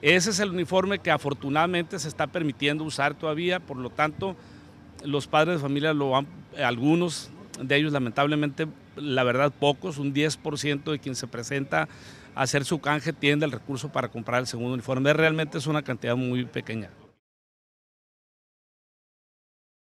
Ese es el uniforme que afortunadamente se está permitiendo usar todavía, por lo tanto, los padres de familia lo han, algunos de ellos lamentablemente, la verdad pocos, un 10% de quien se presenta a hacer su canje tiende el recurso para comprar el segundo uniforme. Realmente es una cantidad muy pequeña.